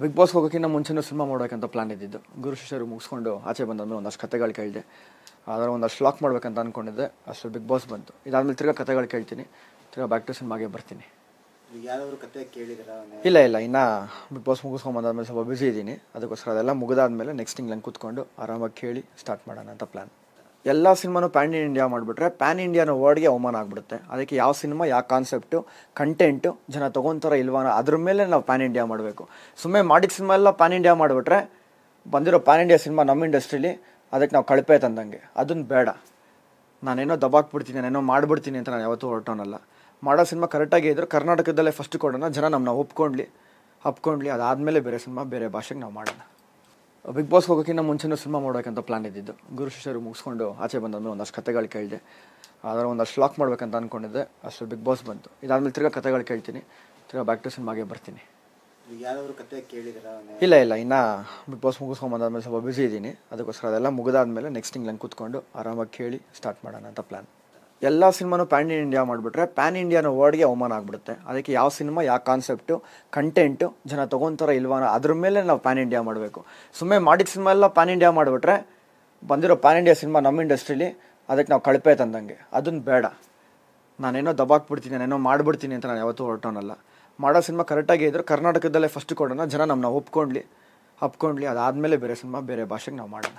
big uh, boss ಹೋಗೋಕ್ಕಿಂತ ಮುಂಚೆನೂ cinema ಮಾಡಬೇಕಂತ plan ಇದ್ದಿದ್ದು ಗುರು ಶಿಷ್ಯರು ಮುಗಿಸ್ಕೊಂಡು ಆಚೆ ಬಂದಂದ್ರೆ ಒಂದಷ್ಟು ಕಥೆಗಳು ಕೇಳಿದೆ ಅದರ ಒಂದಷ್ಟು ಲಾಕ್ ಮಾಡಬೇಕಂತ ಅಂದ್ಕೊಂಡಿದ್ದೆ ಅಷ್ಟು ಬಿಗ್ ಬಾಸ್ ಬಂತು ಇದಾದಮೇಲೆ ತಿರ್ಗಾ ಕಥೆಗಳು ಕೇಳ್ತೀನಿ ತಿರ್ಗಾ ಬ್ಯಾಕ್ ಟು ಸಿನಿಮಾಗೆ ಬರ್ತೀನಿ ಕತೆ ಇಲ್ಲ ಇಲ್ಲ ಇನ್ನ ಬಿಗ್ ಬಾಸ್ ಮುಗಿಸ್ಕೊಂಡು ಬಂದಾದ್ಮೇಲೆ ಸ್ವಲ್ಪ ಬ್ಯುಸಿ ಇದ್ದೀನಿ ಅದಕ್ಕೋಸ್ಕರ ಅದೆಲ್ಲ ಮುಗಿದಾದ್ಮೇಲೆ ನೆಕ್ಸ್ಟ್ ತಿಂಗ್ಳಂಗೆ ಕೂತ್ಕೊಂಡು ಆರಾಮಾಗಿ ಕೇಳಿ ಸ್ಟಾರ್ಟ್ ಮಾಡೋಣ ಅಂತ ಪ್ಲಾನ್ ಎಲ್ಲ ಸಿನಿಮಾನು ಪ್ಯಾನ್ ಇಂಡಿಯಾ ಮಾಡಿಬಿಟ್ರೆ ಪ್ಯಾನ್ ಇಂಡಿಯಾ ಅನ್ನೋ ವರ್ಡ್ಗೆ ಅವಮಾನ ಆಗಿಬಿಡುತ್ತೆ ಅದಕ್ಕೆ ಯಾವ ಸಿನಿಮಾ ಯಾವ ಕಾನ್ಸೆಪ್ಟು ಕಂಟೆಂಟು ಜನ ತೊಗೊತಾರ ಇಲ್ವಾ ಅದ್ರ ಮೇಲೆ ನಾವು ಪ್ಯಾನ್ ಇಂಡಿಯಾ ಮಾಡಬೇಕು ಸುಮ್ಮನೆ ಮಾಡಿದ ಸಿನಿಮಾ ಎಲ್ಲ ಪ್ಯಾನ್ ಇಂಡಿಯಾ ಮಾಡಿಬಿಟ್ರೆ ಬಂದಿರೋ ಪ್ಯಾನ್ ಇಂಡಿಯಾ ಸಿನಿಮಾ ನಮ್ಮ ಇಂಡಸ್ಟ್ರೀಲಿ ಅದಕ್ಕೆ ನಾವು ಕಳಪೆ ತಂದಂಗೆ ಅದನ್ನು ಬೇಡ ನಾನೇನೋ ದಬಾಕ್ಬಿಡ್ತೀನಿ ನಾನೇನೋ ಮಾಡಿಬಿಡ್ತೀನಿ ಅಂತ ನಾನು ಯಾವತ್ತೂ ಹೊರಟೋನಲ್ಲ ಮಾಡೋ ಸಿನಿಮಾ ಕರೆಕ್ಟಾಗಿ ಇದ್ದರೆ ಕರ್ನಾಟಕದಲ್ಲೇ ಫಸ್ಟ್ ಕೊಡೋಣ ಜನ ನಮ್ಮನ್ನ ಒಪ್ಕೊಂಡ್ಲಿ ಅಪ್ಕೊಂಡ್ಲಿ ಅದಾದಮೇಲೆ ಬೇರೆ ಸಿನಿಮಾ ಬೇರೆ ಭಾಷೆಗೆ ನಾವು ಮಾಡೋಣ ಬಿಗ್ ಬಾಸ್ ಹೋಗೋಕ್ಕಿಂತ ಮುಂಚೆನೂ ಸಿನಿಮಾ ಮಾಡಬೇಕಂತ ಪ್ಲಾನ್ ಇದ್ದಿದ್ದು ಗುರು ಶಿಷ್ಯರು ಮುಗಿಸ್ಕೊಂಡು ಆಚೆ ಬಂದಾದ್ಮೇಲೆ ಒಂದಷ್ಟು ಕಥೆಗಳು ಕೇಳಿದೆ ಆದರೆ ಒಂದಷ್ಟು ಲಾಕ್ ಮಾಡಬೇಕಂತ ಅಂದ್ಕೊಂಡಿದ್ದೆ ಅಷ್ಟು ಬಿಗ್ ಬಾಸ್ ಬಂತು ಇದಾದ್ಮೇಲೆ ತಿರ್ಗಾ ಕಥೆಗಳು ಕೇಳ್ತೀನಿ ತಿರ್ಗಾ ಬ್ಯಾಕ್ ಟು ಸಿನಿಮಾಗೆ ಬರ್ತೀನಿ ಕತೆ ಇಲ್ಲ ಇಲ್ಲ ಇನ್ನು ಬಿಗ್ ಬಾಸ್ ಮುಗಿಸ್ಕೊಂಡು ಬಂದಾದ್ಮೇಲೆ ಸ್ವಲ್ಪ ಬ್ಯುಸಿ ಇದ್ದೀನಿ ಅದಕ್ಕೋಸ್ಕರ ಅದೆಲ್ಲ ಮುಗಿದಾದ್ಮೇಲೆ ನೆಕ್ಸ್ಟ್ ತಿಂಗ್ಳಂಗೆ ಕೂತ್ಕೊಂಡು ಆರಾಮಾಗಿ ಕೇಳಿ ಸ್ಟಾರ್ಟ್ ಮಾಡೋಣ ಅಂತ ಪ್ಲಾನ್ ಎಲ್ಲ ಸಿನಿಮಾನು ಪ್ಯಾನ್ ಇನ್ ಇಂಡಿಯಾ ಮಾಡಿಬಿಟ್ರೆ ಪ್ಯಾನ್ ಇಂಡಿಯಾನ ವರ್ಡ್ಗೆ ಅವಮಾನ ಆಗಿಬಿಡುತ್ತೆ ಅದಕ್ಕೆ ಯಾವ ಸಿನಿಮಾ ಯಾವ ಕಾನ್ಸೆಪ್ಟು ಕಂಟೆಂಟು ಜನ ತೊಗೊತಾರ ಇಲ್ವಾನ ಅದ್ರ ಮೇಲೆ ನಾವು ಪ್ಯಾನ್ ಇಂಡಿಯಾ ಮಾಡಬೇಕು ಸುಮ್ಮನೆ ಮಾಡಿದ ಸಿನಿಮಾ ಎಲ್ಲ ಪ್ಯಾನ್ ಇಂಡಿಯಾ ಮಾಡಿಬಿಟ್ರೆ ಬಂದಿರೋ ಪ್ಯಾನ್ ಇಂಡಿಯಾ ಸಿನಿಮಾ ನಮ್ಮ ಇಂಡಸ್ಟ್ರೀಲಿ ಅದಕ್ಕೆ ನಾವು ಕಳಪೆ ತಂದಂಗೆ ಅದನ್ನ ಬೇಡ ನಾನೇನೋ ದಬಾಕ್ಬಿಡ್ತೀನಿ ನಾನೇನೋ ಮಾಡಿಬಿಡ್ತೀನಿ ಅಂತ ನಾನು ಯಾವತ್ತೂ ಹೊರಟೋನಲ್ಲ ಮಾಡೋ ಸಿನಿಮಾ ಕರೆಕ್ಟಾಗಿ ಇದ್ರೆ ಕರ್ನಾಟಕದಲ್ಲೇ ಫಸ್ಟ್ ಕೊಡೋಣ ಜನ ನಮ್ಮನ್ನ ಒಪ್ಕೊಂಡ್ಲಿ ಅಪ್ಕೊಂಡ್ಲಿ ಅದಾದಮೇಲೆ ಬೇರೆ ಸಿನಿಮಾ ಬೇರೆ ಭಾಷೆಗೆ ನಾವು ಮಾಡೋಣ